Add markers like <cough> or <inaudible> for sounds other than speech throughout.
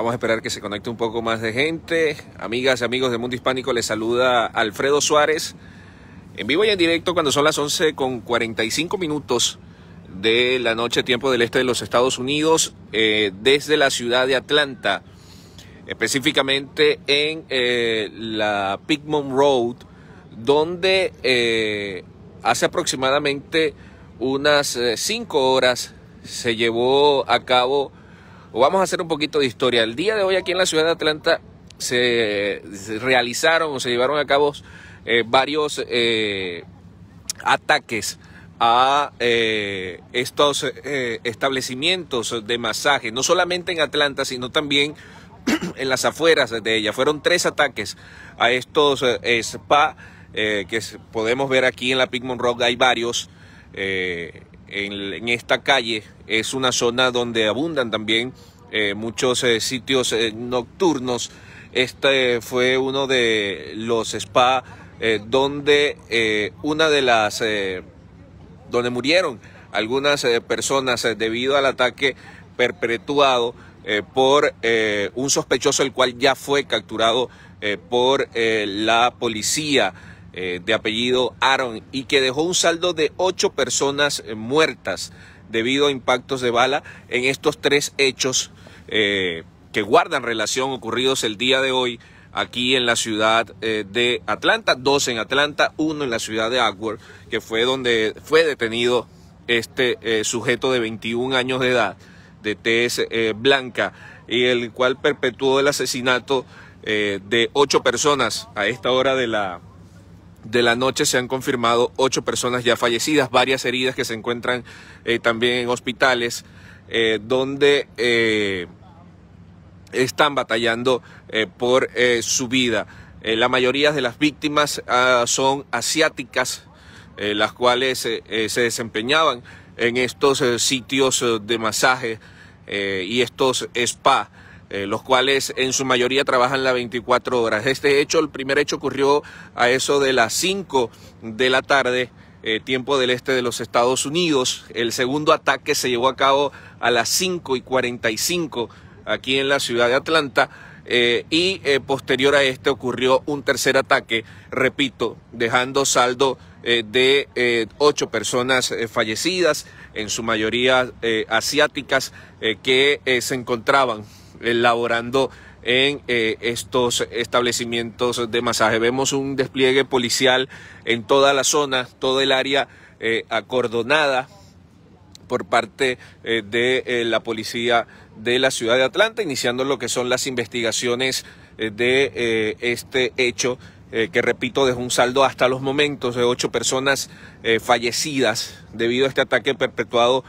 Vamos a esperar que se conecte un poco más de gente. Amigas y amigos del mundo hispánico, les saluda Alfredo Suárez. En vivo y en directo cuando son las 11 con 45 minutos de la noche, tiempo del este de los Estados Unidos, eh, desde la ciudad de Atlanta, específicamente en eh, la Pigmont Road, donde eh, hace aproximadamente unas 5 horas se llevó a cabo vamos a hacer un poquito de historia. El día de hoy aquí en la ciudad de Atlanta se, realizaron o se llevaron a cabo eh, varios eh, ataques a eh, estos establecimientos de masaje, no solamente en Atlanta, sino también <clears throat> en las afueras de ella. Fueron tres ataques a estos spa que podemos ver aquí en la Pigmont Rock, hay varios. Eh, en, esta calle es una zona donde abundan también eh, muchos eh, sitios eh, nocturnos. Este fue uno de los spa donde una de las donde murieron algunas personas debido al ataque perpetuado por un sospechoso el cual ya fue capturado por la policía. Eh, de apellido Aaron y que dejó un saldo de ocho personas eh, muertas debido a impactos de bala en estos tres hechos eh, que guardan relación ocurridos el día de hoy aquí en la ciudad de Atlanta, dos en Atlanta, uno en la ciudad de agua que fue donde fue detenido este sujeto de 21 años de edad, de tez blanca, y el cual perpetuó el asesinato de ocho personas a esta hora de la, de la noche se han confirmado ocho personas ya fallecidas, varias heridas que se encuentran eh, también en hospitales eh, donde eh, están batallando por su vida. la mayoría de las víctimas ah, son asiáticas, las cuales se desempeñaban en estos sitios de masaje y estos spa. Eh, los cuales en su mayoría trabajan las 24 horas. Este hecho, el primer hecho ocurrió a eso de las 5 de la tarde, eh, tiempo del este de los Estados Unidos. El segundo ataque se llevó a cabo a las 5 y 45 aquí en la ciudad de Atlanta. Eh, y posterior a este ocurrió un tercer ataque, repito, dejando saldo de ocho personas fallecidas, en su mayoría asiáticas, que se encontraban eh, laborando en eh, estos establecimientos de masaje. Vemos un despliegue policial en toda la zona, todo el área eh, acordonada por parte de la policía de la ciudad de Atlanta, iniciando lo que son las investigaciones de este hecho, que repito, dejó un saldo hasta los momentos de ocho personas fallecidas debido a este ataque perpetuado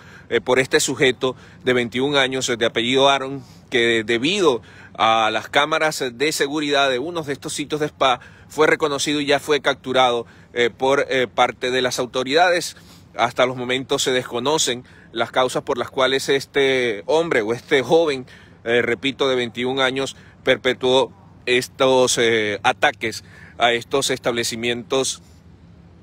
por este sujeto de 21 años de apellido Aaron, que debido a las cámaras de seguridad de unos de estos sitios de spa fue reconocido y ya fue capturado eh, por eh, parte de las autoridades. Hasta los momentos se desconocen las causas por las cuales este hombre o este joven, eh, repito, de 21 años, perpetuó estos ataques a estos establecimientos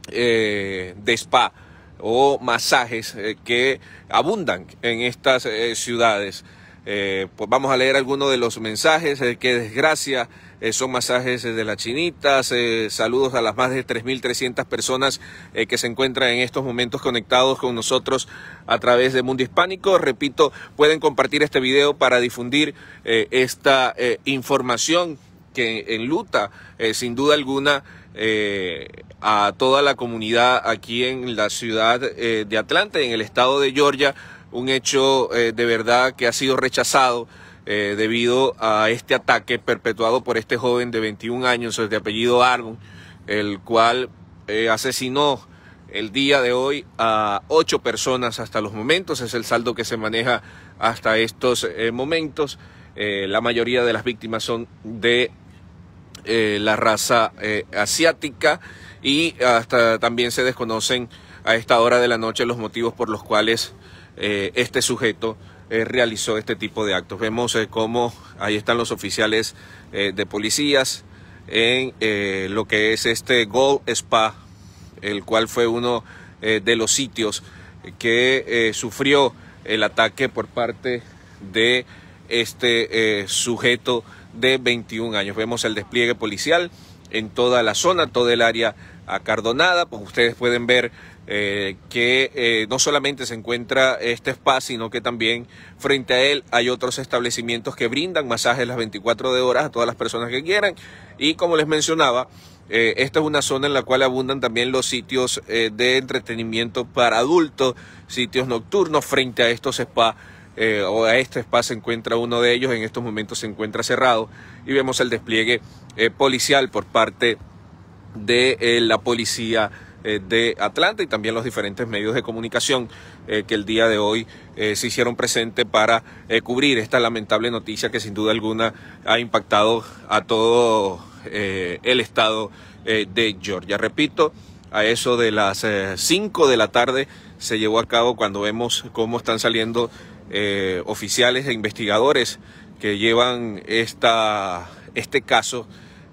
de spa o masajes que abundan en estas ciudades. Eh, pues vamos a leer algunos de los mensajes, eh, qué que desgracia, eh, son masajes eh, de las chinitas, saludos a las más de 3.300 personas que se encuentran en estos momentos conectados con nosotros a través de Mundo Hispánico. Repito, pueden compartir este video para difundir esta información que enluta sin duda alguna a toda la comunidad aquí en la ciudad de Atlanta, en el estado de Georgia un hecho eh, de verdad que ha sido rechazado eh, debido a este ataque perpetuado por este joven de 21 años de apellido Argon, el cual eh, asesinó el día de hoy a ocho personas hasta los momentos, es el saldo que se maneja hasta estos momentos. la mayoría de las víctimas son de la raza asiática y hasta también se desconocen a esta hora de la noche los motivos por los cuales eh, este sujeto eh, realizó este tipo de actos. Vemos eh, cómo ahí están los oficiales de policías en lo que es este Gold Spa, el cual fue uno de los sitios que sufrió el ataque por parte de este sujeto de 21 años. Vemos el despliegue policial en toda la zona, todo el área acardonada, pues ustedes pueden ver eh, que eh, no solamente se encuentra este spa, sino que también frente a él hay otros establecimientos que brindan masajes las 24 de horas a todas las personas que quieran. Y como les mencionaba, eh, esta es una zona en la cual abundan también los sitios de entretenimiento para adultos, sitios nocturnos frente a estos spas eh, o a este espacio se encuentra uno de ellos, en estos momentos se encuentra cerrado y vemos el despliegue eh, policial por parte de eh, la policía de Atlanta y también los diferentes medios de comunicación que el día de hoy se hicieron presente para cubrir esta lamentable noticia que sin duda alguna ha impactado a todo el estado de Georgia. Repito, a eso de las 5 de la tarde se llevó a cabo cuando vemos cómo están saliendo eh, oficiales e investigadores que llevan esta, este caso.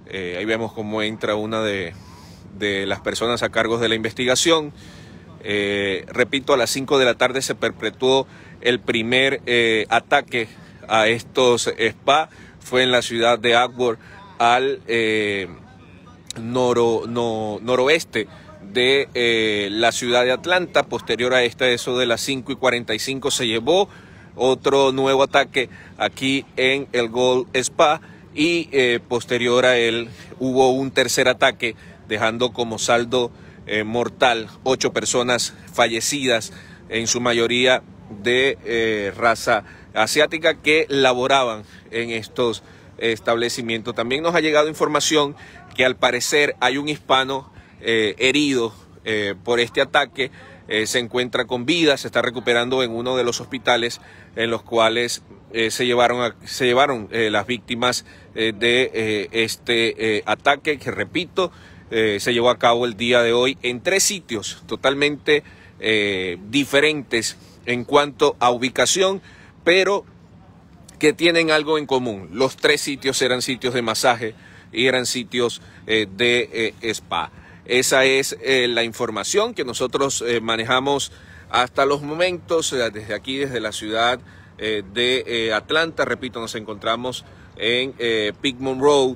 Eh, ahí vemos cómo entra una de, las personas a cargos de la investigación. Eh, repito, a las 5 de la tarde se perpetuó el primer ataque a estos spa. Fue en la ciudad de Agbor al noro, no, noroeste de la ciudad de Atlanta. Posterior a esta, eso de las 5 y 45 se llevó otro nuevo ataque aquí en el Gold Spa y eh, posterior a él hubo un tercer ataque dejando como saldo eh, mortal ocho personas fallecidas en su mayoría de eh, raza asiática que laboraban en estos establecimientos. También nos ha llegado información que al parecer hay un hispano herido por este ataque eh, se encuentra con vida, se está recuperando en uno de los hospitales en los cuales eh, se llevaron, se llevaron eh, las víctimas de este ataque que, repito, se llevó a cabo el día de hoy en tres sitios totalmente diferentes en cuanto a ubicación, pero que tienen algo en común. Los tres sitios eran sitios de masaje y eran sitios de spa. Esa es eh, la información que nosotros eh, manejamos hasta los momentos, eh, desde aquí, desde la ciudad de Atlanta. Repito, nos encontramos en Pigmont Road,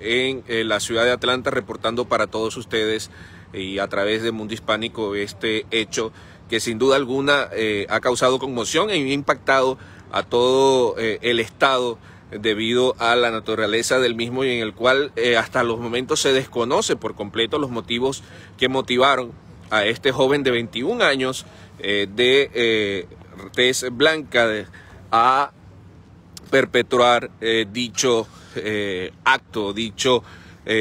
en la ciudad de Atlanta, reportando para todos ustedes y a través de Mundo Hispánico este hecho que sin duda alguna ha causado conmoción e impactado a todo el Estado debido a la naturaleza del mismo y en el cual eh, hasta los momentos se desconoce por completo los motivos que motivaron a este joven de 21 años eh, de eh, tez blanca a perpetuar dicho acto, dicho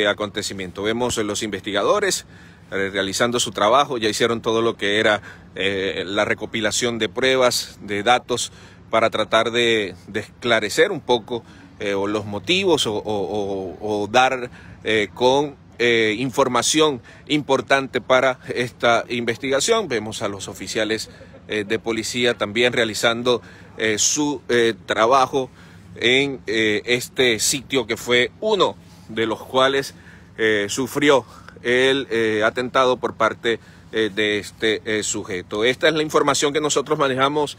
acontecimiento. Vemos los investigadores realizando su trabajo, ya hicieron todo lo que era la recopilación de pruebas, de datos para tratar de, esclarecer un poco eh, los motivos o, dar eh, con eh, información importante para esta investigación. Vemos a los oficiales de policía también realizando su trabajo en este sitio que fue uno de los cuales sufrió el atentado por parte de este sujeto. Esta es la información que nosotros manejamos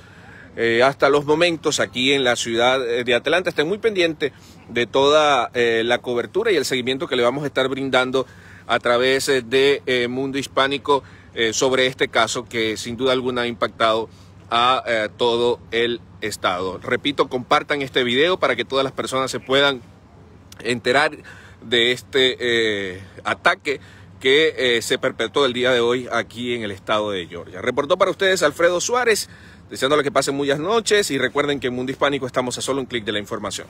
eh, hasta los momentos aquí en la ciudad eh, de Atlanta. Estén muy pendientes de toda eh, la cobertura y el seguimiento que le vamos a estar brindando a través de Mundo Hispánico sobre este caso que sin duda alguna ha impactado a todo el estado. Repito, compartan este video para que todas las personas se puedan enterar de este ataque que se perpetró el día de hoy aquí en el estado de Georgia. Reportó para ustedes Alfredo Suárez lo que pasen muchas noches y recuerden que en Mundo Hispánico estamos a solo un clic de la información.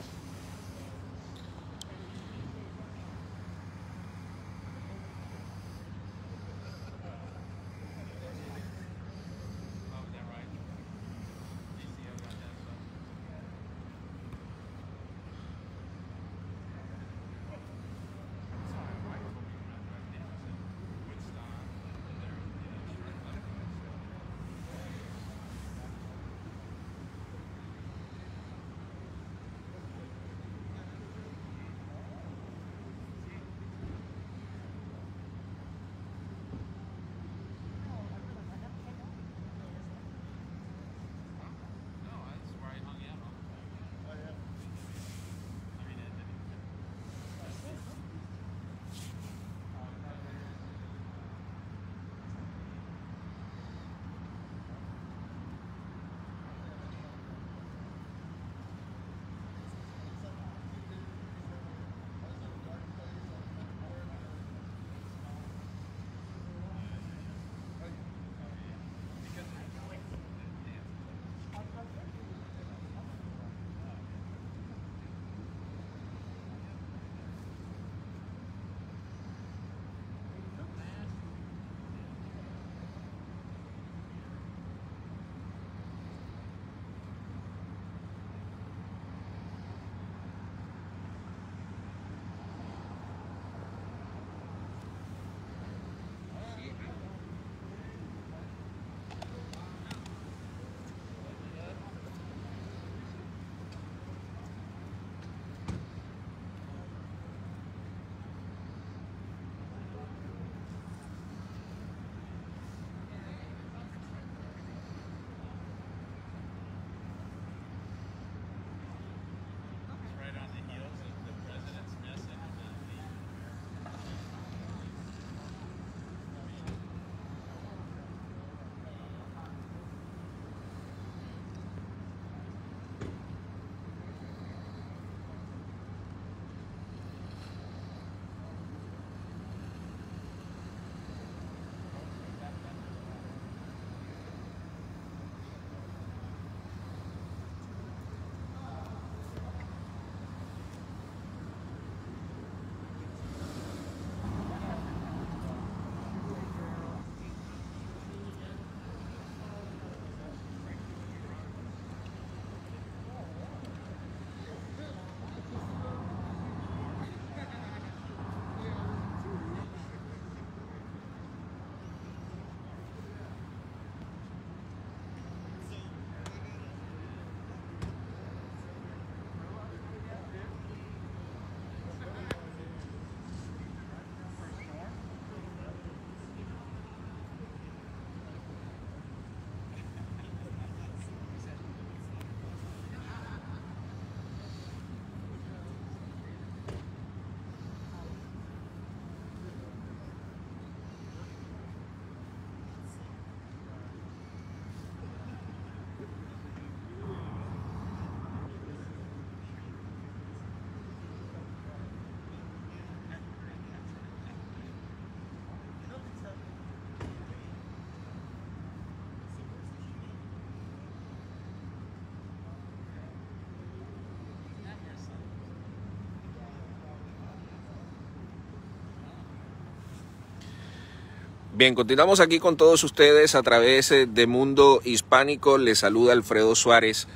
Bien, continuamos aquí con todos ustedes a través eh, de Mundo Hispánico. Les saluda Alfredo Suárez.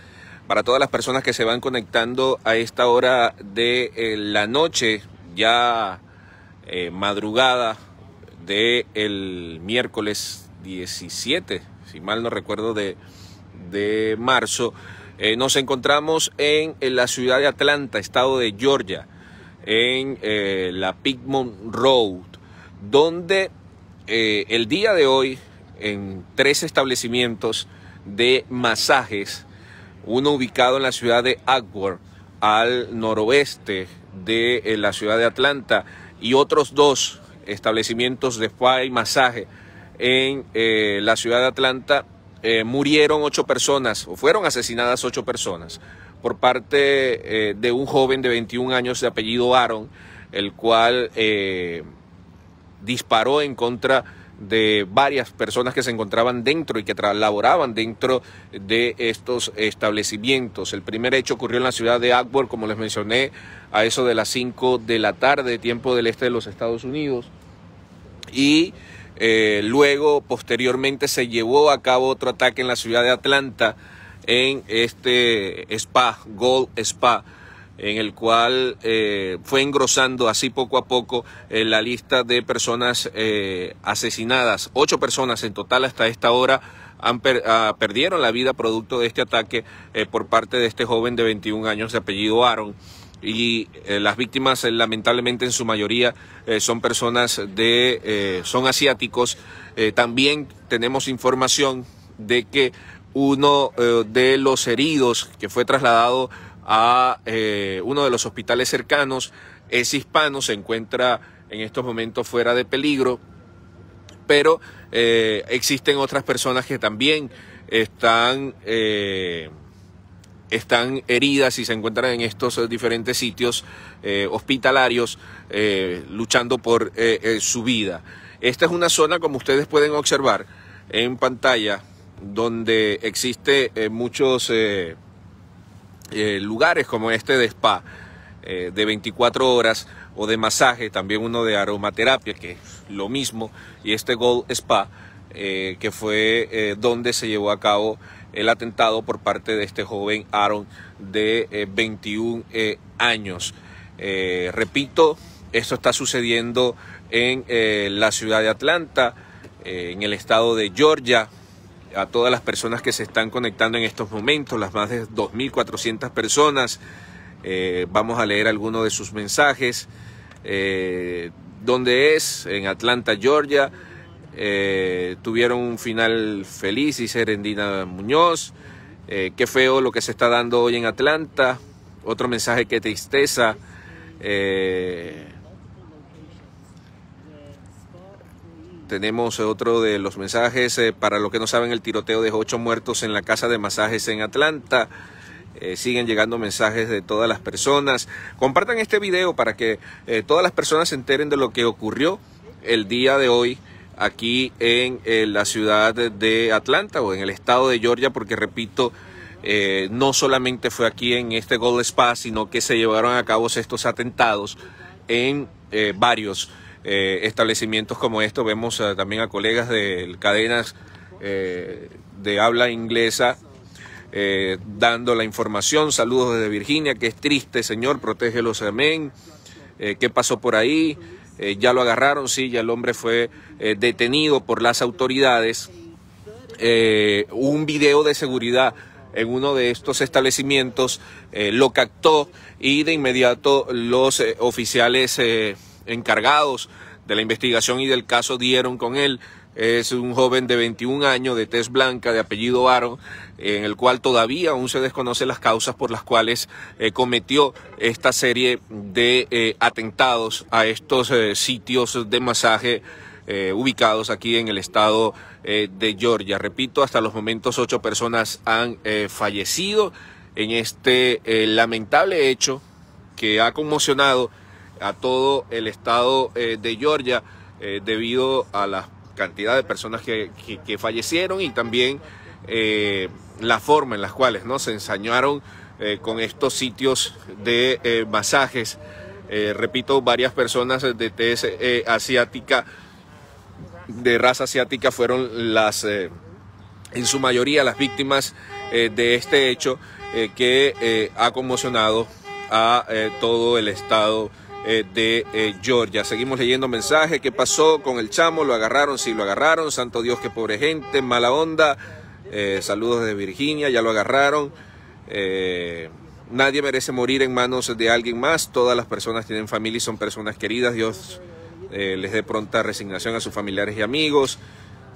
Para todas las personas que se van conectando a esta hora de eh, la noche, ya eh, madrugada del miércoles 17, si mal no recuerdo, de, marzo, nos encontramos en, en, la ciudad de Atlanta, estado de Georgia, en la Piedmont Road, donde eh, el día de hoy en tres establecimientos de masajes, uno ubicado en la ciudad de Agworth, al noroeste de eh, la ciudad de Atlanta, y otros dos establecimientos de spa y masaje en eh, la ciudad de Atlanta, murieron ocho personas o fueron asesinadas ocho personas por parte de un joven de 21 años de apellido Aaron, el cual disparó en contra de varias personas que se encontraban dentro y que trabajaban dentro de estos establecimientos. El primer hecho ocurrió en la ciudad de Agbor, como les mencioné, a eso de las 5 de la tarde, tiempo del este de los Estados Unidos. Y eh, luego, posteriormente, se llevó a cabo otro ataque en la ciudad de Atlanta, en este spa, Gold Spa en el cual eh, fue engrosando así poco a poco eh, la lista de personas eh, asesinadas. Ocho personas en total hasta esta hora han ah, perdieron la vida producto de este ataque por parte de este joven de 21 años de apellido Aaron. Y las víctimas, lamentablemente, en su mayoría son personas de, son asiáticos. también tenemos información de que uno de los heridos que fue trasladado a eh, uno de los hospitales cercanos. Es hispano, se encuentra en estos momentos fuera de peligro, pero eh, existen otras personas que también están, eh, están heridas y se encuentran en estos diferentes sitios hospitalarios luchando por su vida. Esta es una zona, como ustedes pueden observar en pantalla, donde existe muchos eh, lugares como este de spa eh, de 24 horas o de masaje, también uno de aromaterapia, que es lo mismo, y este Gold Spa, eh, que fue donde se llevó a cabo el atentado por parte de este joven Aaron de 21 años. repito, esto está sucediendo en la ciudad de Atlanta, en el estado de Georgia, a todas las personas que se están conectando en estos momentos, las más de 2.400 personas. Eh, vamos a leer algunos de sus mensajes. Eh, ¿Dónde es? En Atlanta, Georgia. Eh, tuvieron un final feliz, y Serendina Muñoz. qué feo lo que se está dando hoy en Atlanta. Otro mensaje, que tristeza. Tenemos eh, otro de los mensajes. Eh, para los que no saben, el tiroteo de ocho muertos en la casa de masajes en Atlanta. Eh, siguen llegando mensajes de todas las personas. Compartan este video para que todas las personas se enteren de lo que ocurrió el día de hoy aquí en la ciudad de Atlanta o en el estado de Georgia, porque repito, no solamente fue aquí en este Gold Spa, sino que se llevaron a cabo estos atentados en eh, varios eh, establecimientos como estos. Vemos eh, también a colegas de cadenas eh, de habla inglesa dando la información. Saludos desde Virginia, que es triste, Señor, protégelos, amén. ¿Qué pasó por ahí? ya lo agarraron, sí, ya el hombre fue detenido por las autoridades. un video de seguridad en uno de estos establecimientos, lo captó y de inmediato los oficiales encargados de la investigación y del caso dieron con él. Es un joven de 21 años, de tez blanca, de apellido Aaron, en el cual todavía aún se desconocen las causas por las cuales eh, cometió esta serie de eh, atentados a estos eh, sitios de masaje ubicados aquí en el estado de Georgia. Repito, hasta los momentos ocho personas han fallecido en este lamentable hecho que ha conmocionado a todo el estado eh, de Georgia eh, debido a la cantidad de personas que, fallecieron y también eh, la forma en las cuales ¿no? se ensañaron con estos sitios de masajes. repito, varias personas de tez asiática, de raza asiática, fueron las, en su mayoría, las víctimas de este hecho que ha conmocionado a todo el estado eh, de eh, Georgia. Seguimos leyendo mensajes. ¿Qué pasó con el chamo? ¿Lo agarraron? Sí, lo agarraron. Santo Dios, qué pobre gente. Mala onda. Eh, saludos de Virginia. Ya lo agarraron. nadie merece morir en manos de alguien más. Todas las personas tienen familia y son personas queridas. Dios les dé pronta resignación a sus familiares y amigos.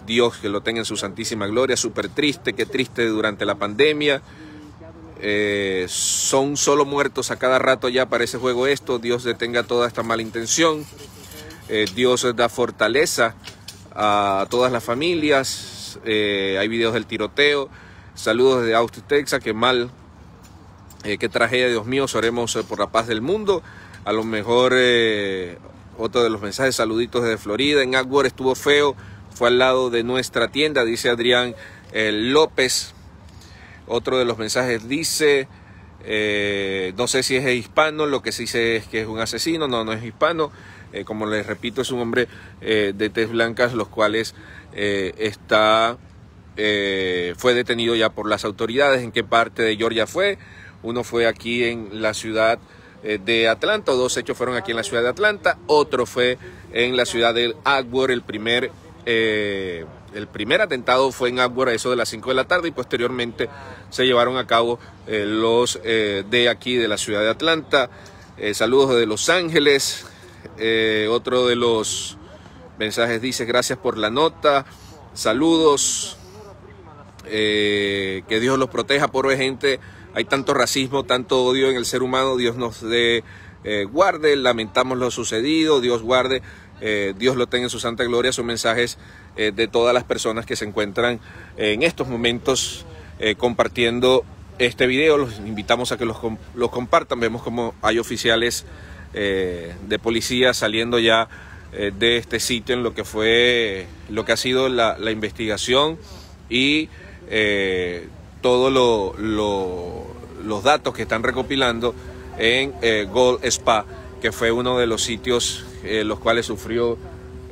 Dios que lo tenga en su santísima gloria. Súper triste. Qué triste durante la pandemia. Eh, son solo muertos a cada rato ya para ese juego esto. Dios detenga toda esta mala intención. Eh, Dios da fortaleza a todas las familias. Eh, hay videos del tiroteo. Saludos desde Austin, Texas. Qué mal, qué tragedia, Dios mío. Oremos por la paz del mundo. A lo mejor otro de los mensajes, saluditos desde Florida. En Agua estuvo feo. Fue al lado de nuestra tienda, dice Adrián López. Otro de los mensajes dice, eh, no sé si es hispano, lo que sí sé es que es un asesino, no, no es hispano. Eh, como les repito, es un hombre eh, de tez blancas, los cuales está, fue detenido ya por las autoridades. ¿En qué parte de Georgia fue? Uno fue aquí en la ciudad de Atlanta, dos hechos fueron aquí en la ciudad de Atlanta, otro fue en la ciudad de Atwood, el primer el primer atentado fue en Aguara, eso de las 5 de la tarde, y posteriormente se llevaron a cabo eh, los eh, de aquí, de la ciudad de Atlanta. Eh, saludos de Los Ángeles. otro de los mensajes dice, gracias por la nota. Saludos. que Dios los proteja, pobre gente. Hay tanto racismo, tanto odio en el ser humano. Dios nos dé... Eh, guarde, lamentamos lo sucedido, Dios guarde, eh, Dios lo tenga en su santa gloria, son mensajes eh, de todas las personas que se encuentran en estos momentos compartiendo este video, los invitamos a que los, compartan, vemos como hay oficiales de policía saliendo ya de este sitio en lo que fue, lo que ha sido la, investigación y todos los datos que están recopilando en eh, Gold Spa, que fue uno de los sitios En eh, los cuales sufrió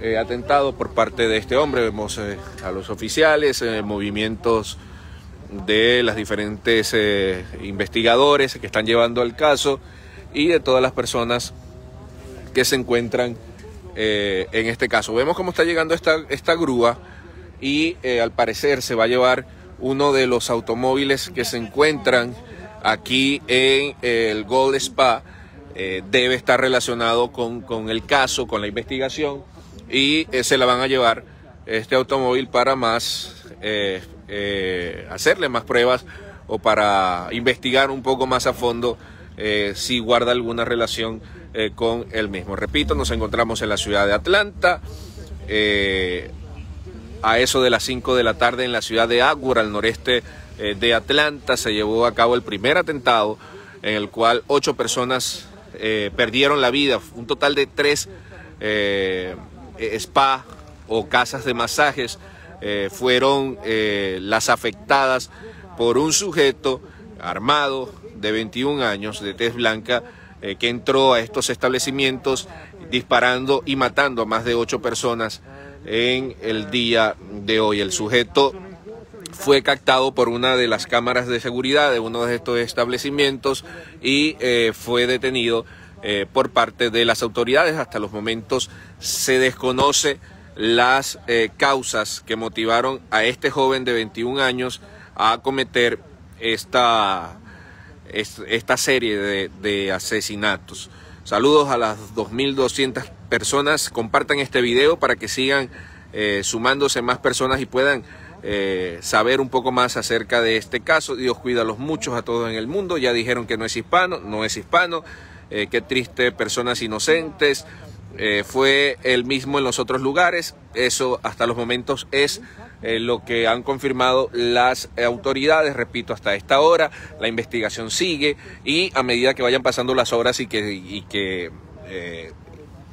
eh, atentado por parte de este hombre. Vemos a los oficiales, movimientos de las diferentes investigadores que están llevando el caso y de todas las personas que se encuentran en este caso. Vemos cómo está llegando esta, esta grúa y al parecer se va a llevar uno de los automóviles que se encuentran aquí en eh, el Gold Spa eh, debe estar relacionado con, el caso, con la investigación y eh, se la van a llevar este automóvil para más hacerle más pruebas o para investigar un poco más a fondo si guarda alguna relación con el mismo. Repito, nos encontramos en la ciudad de Atlanta a eso de las 5 de la tarde en la ciudad de Agur, al noreste eh, de Atlanta se llevó a cabo el primer atentado en el cual ocho personas eh, perdieron la vida, un total de tres eh, spa o casas de masajes fueron las afectadas por un sujeto armado de 21 años de tez blanca que entró a estos establecimientos disparando y matando a más de ocho personas en el día de hoy. El sujeto fue captado por una de las cámaras de seguridad de uno de estos establecimientos y eh, fue detenido eh, por parte de las autoridades. Hasta los momentos se desconoce las eh, causas que motivaron a este joven de 21 años a cometer esta, esta serie de, asesinatos. Saludos a las 2.200 personas. Compartan este video para que sigan sumándose más personas y puedan eh, saber un poco más acerca de este caso. Dios cuida a los muchos, a todos en el mundo. Ya dijeron que no es hispano, no es hispano. Eh, qué triste, personas inocentes. Eh, fue el mismo en los otros lugares. Eso hasta los momentos es lo que han confirmado las autoridades, repito, hasta esta hora. La investigación sigue y a medida que vayan pasando las horas y que,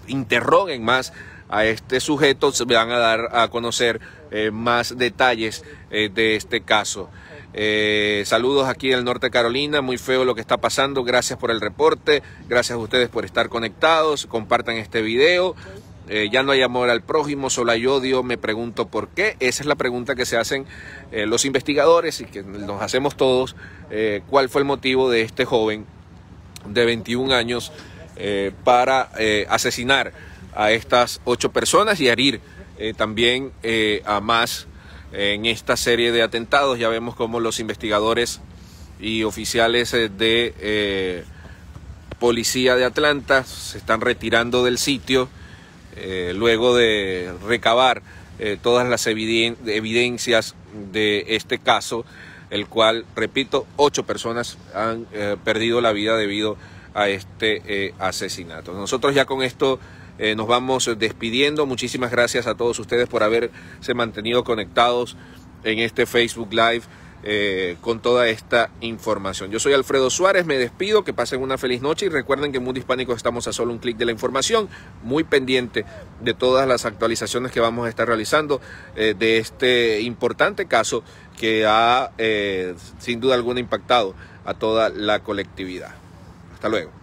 interroguen más a este sujeto, se van a dar a conocer eh, más detalles eh, de este caso. Eh, saludos aquí del norte de Carolina, muy feo lo que está pasando, gracias por el reporte, gracias a ustedes por estar conectados, compartan este video. ya no hay amor al prójimo, solo hay odio, me pregunto por qué. Esa es la pregunta que se hacen los investigadores y que nos hacemos todos. ¿Cuál fue el motivo de este joven de 21 años para asesinar a estas ocho personas y herir eh, también eh, a más en esta serie de atentados. Ya vemos cómo los investigadores y oficiales eh, de policía de Atlanta se están retirando del sitio luego de recabar todas las evidencias de este caso, el cual, repito, ocho personas han perdido la vida debido a este asesinato. Nosotros ya con esto... Eh, nos vamos eh, despidiendo. Muchísimas gracias a todos ustedes por haberse mantenido conectados en este Facebook Live. Eh, con toda esta información. Yo soy Alfredo Suárez, me despido, que pasen una feliz noche y recuerden que en Mundo Hispánico estamos a solo un clic de la información, muy pendiente de todas las actualizaciones que vamos a estar realizando de este importante caso que ha sin duda alguna impactado a toda la colectividad. Hasta luego.